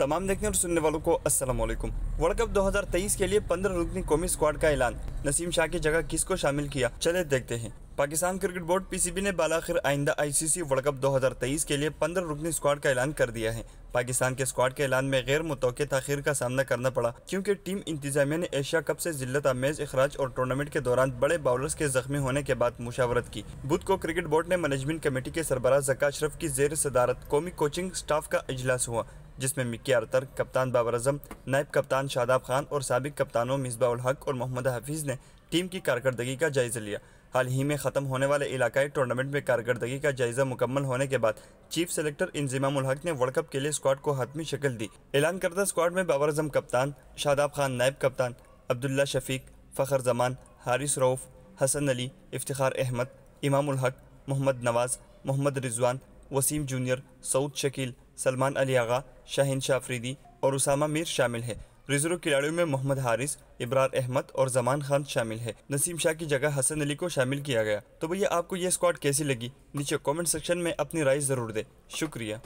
तमाम देखने और सुनने वालों को असल वर्ल्ड कप 2023 के लिए 15 रुकनी कौमी स्क्वाड का ऐलान नसीम शाह की जगह किसको शामिल किया चले देखते हैं पाकिस्तान क्रिकेट बोर्ड पीसीबी ने बालाखिर आइंदा आईसीसी वर्ल्ड कप 2023 के लिए 15 रुकनी स्क्वाड का ऐलान कर दिया है पाकिस्तान के स्क्वाड के ऐलान में गैर मुतव तखिर का सामना करना पड़ा क्योंकि टीम इंतजामिया ने एशिया कप से जिल्लत आमेज अखराज और टूर्नामेंट के दौरान बड़े बॉलर के जख्मी होने के बाद मुशावरत की बुध को क्रिकेट बोर्ड ने मैनेजमेंट कमेटी के सरबराह जका अशरफ की जेर सदारत कौमी कोचिंग स्टाफ का अजलास हुआ जिसमें मिक्की आर्तर कप्तान बाबर अजम नायब कप्तान शादाब खान और सबक कप्तानों मिसबाउल हक और मोहम्मद हफीज़ ने टीम की कारकर्दगी का जायज़ा लिया हाल ही में ख़त्म होने वाले इलाकाई टूर्नामेंट में कारकर्दगी का जायज़ा मुकम्मल होने के बाद चीफ सेलेक्टर इंजिमाम हक ने वर्ल्ड कप के लिए स्क्वाड को हतमी शक्ल दी ऐलान करदा स्क्वाड में बाबर अजम कप्तान शादाब खान नायब कप्तान अब्दुल्ला शफीक फ़खर जमान हारिस रऊफ़ हसन अली इफ्तार अहमद इमाम मोहम्मद नवाज़ मोहम्मद रिजवान वसीम जूनियर सऊद शकील सलमान अली आगा शाहिन शाफरीदी और उसामा मीर शामिल है रिजर्व खिलाड़ियों में मोहम्मद हारिस इब्रार अहमद और जमान खान शामिल है नसीम शाह की जगह हसन अली को शामिल किया गया तो भैया आपको ये स्क्वाड कैसी लगी नीचे कमेंट सेक्शन में अपनी राय जरूर दे शुक्रिया